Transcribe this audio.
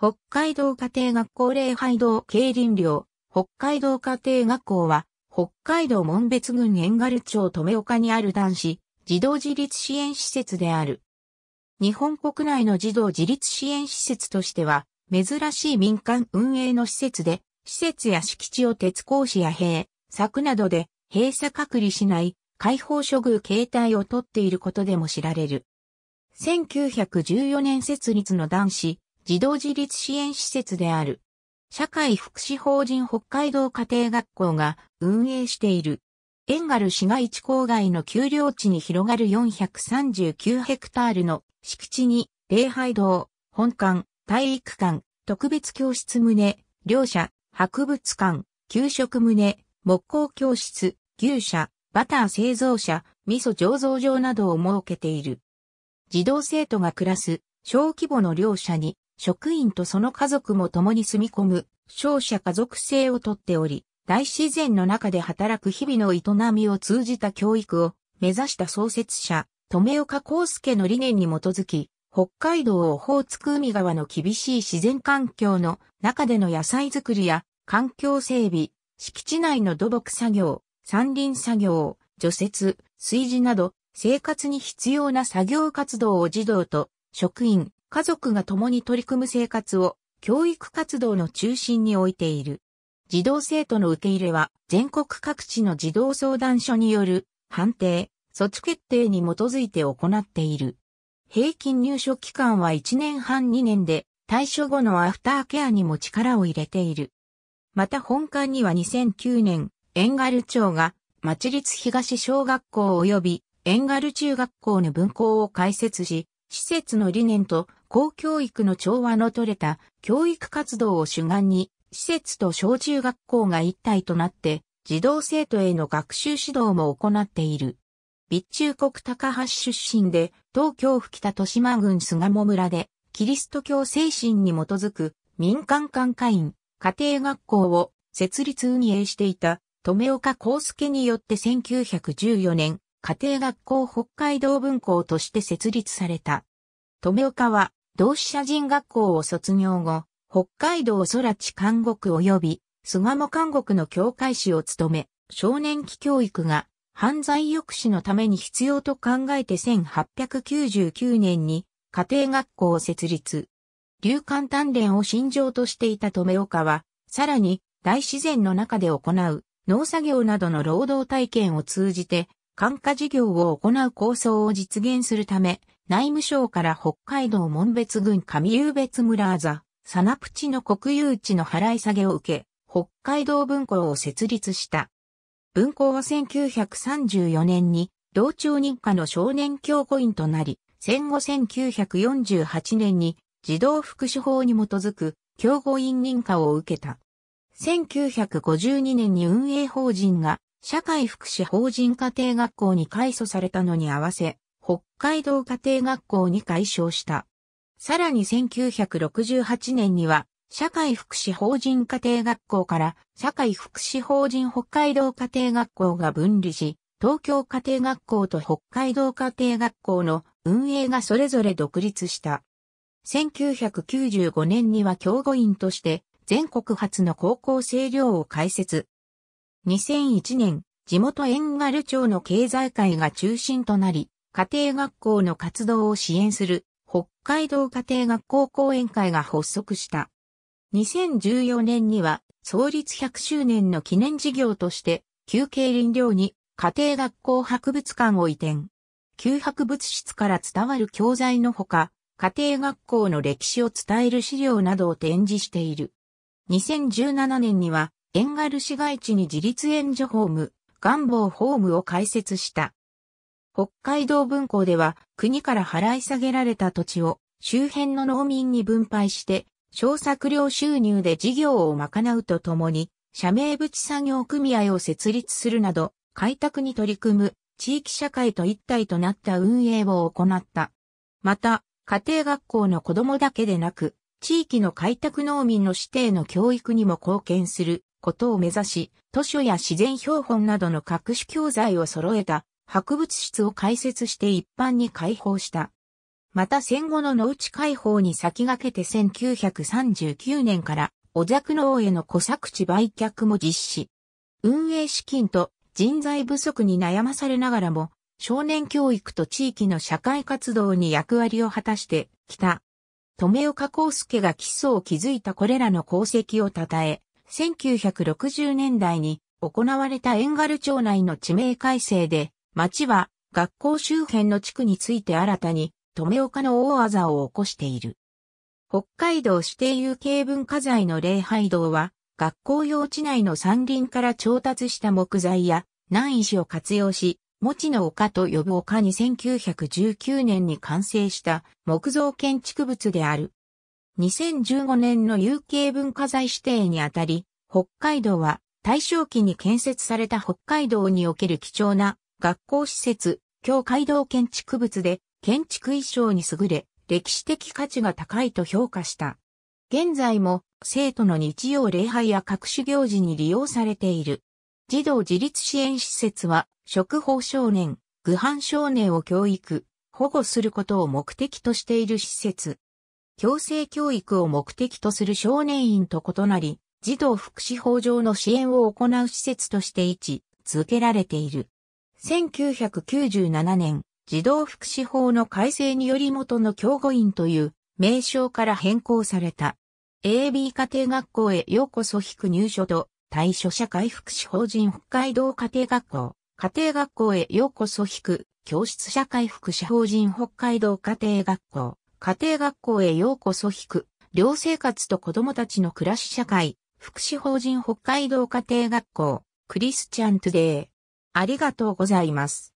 北海道家庭学校礼拝堂競輪寮、北海道家庭学校は、北海道門別郡遠軽町留岡にある男子、児童自立支援施設である。日本国内の児童自立支援施設としては、珍しい民間運営の施設で、施設や敷地を鉄格子や塀、柵などで、閉鎖隔離しない、開放処遇形態をとっていることでも知られる。1914年設立の男子、児童自立支援施設である。社会福祉法人北海道家庭学校が運営している。エンガル市街地郊外の丘陵地に広がる439ヘクタールの敷地に礼拝堂、本館、体育館、特別教室棟、両社、博物館、給食棟、木工教室、牛舎、バター製造者、味噌醸造場などを設けている。児童生徒が暮らす小規模の両社に職員とその家族も共に住み込む、商社家族制をとっており、大自然の中で働く日々の営みを通じた教育を目指した創設者、富岡康介の理念に基づき、北海道オホーツク海側の厳しい自然環境の中での野菜作りや環境整備、敷地内の土木作業、山林作業、除雪、炊事など生活に必要な作業活動を児童と職員、家族が共に取り組む生活を教育活動の中心に置いている。児童生徒の受け入れは全国各地の児童相談所による判定、措置決定に基づいて行っている。平均入所期間は1年半2年で退所後のアフターケアにも力を入れている。また本館には2009年、遠軽町が町立東小学校及び遠軽中学校の分校を開設し、施設の理念と公教育の調和の取れた教育活動を主眼に、施設と小中学校が一体となって、児童生徒への学習指導も行っている。備中国高橋出身で、東京府北豊島郡菅野村で、キリスト教精神に基づく民間管科員、家庭学校を設立運営していた、富岡康介によって1914年、家庭学校北海道分校として設立された。富岡は、同志社人学校を卒業後、北海道空地監獄及び、菅野監獄の教会士を務め、少年期教育が犯罪抑止のために必要と考えて1899年に家庭学校を設立。流感鍛錬を信条としていた富岡は、さらに大自然の中で行う農作業などの労働体験を通じて、感化事業を行う構想を実現するため、内務省から北海道門別郡上遊別村あざ、サナプチの国有地の払い下げを受け、北海道文庫を設立した。文庫は1934年に、同町認可の少年教護員となり、戦後1948年に児童福祉法に基づく教護員認可を受けた。1952年に運営法人が社会福祉法人家庭学校に改組されたのに合わせ、海道家庭学校に改称した。さらに1968年には、社会福祉法人家庭学校から社会福祉法人北海道家庭学校が分離し、東京家庭学校と北海道家庭学校の運営がそれぞれ独立した。1995年には教護員として全国初の高校生寮を開設。2001年、地元遠軽町の経済界が中心となり、家庭学校の活動を支援する北海道家庭学校講演会が発足した。2014年には創立100周年の記念事業として休憩林寮に家庭学校博物館を移転。旧博物室から伝わる教材のほか、家庭学校の歴史を伝える資料などを展示している。2017年には、遠軽市街地に自立援助ホーム、願望ホームを開設した。北海道分校では国から払い下げられた土地を周辺の農民に分配して、小作料収入で事業を賄うとともに、社名物作業組合を設立するなど、開拓に取り組む地域社会と一体となった運営を行った。また、家庭学校の子供だけでなく、地域の開拓農民の指定の教育にも貢献することを目指し、図書や自然標本などの各種教材を揃えた博物室を開設して一般に開放した。また戦後の農地開放に先駆けて1939年からお弱農への小作地売却も実施。運営資金と人材不足に悩まされながらも、少年教育と地域の社会活動に役割を果たしてきた。留岡康介が基礎を築いたこれらの功績を称え、1960年代に行われた遠軽町内の地名改正で町は学校周辺の地区について新たに、富岡の大技を起こしている。北海道指定有形文化財の礼拝堂は、学校用地内の山林から調達した木材や難石を活用し、持ちの丘と呼ぶ丘に1919年に完成した木造建築物である。2015年の有形文化財指定にあたり、北海道は大正期に建設された北海道における貴重な学校施設、教会堂建築物で建築衣装に優れ、歴史的価値が高いと評価した。現在も生徒の日曜礼拝や各種行事に利用されている。児童自立支援施設は、食法少年、具犯少年を教育、保護することを目的としている施設。強制教育を目的とする少年院と異なり、児童福祉法上の支援を行う施設として位置続けられている。1997年、児童福祉法の改正により元の教護員という名称から変更された。AB 家庭学校へようこそ引く入所と対処社会福祉法人北海道家庭学校、家庭学校へようこそ引く教室社会福祉法人北海道家庭学校、家庭学校へようこそ引く寮生活と子供たちの暮らし社会福祉法人北海道家庭学校クリスチャントゥデーありがとうございます。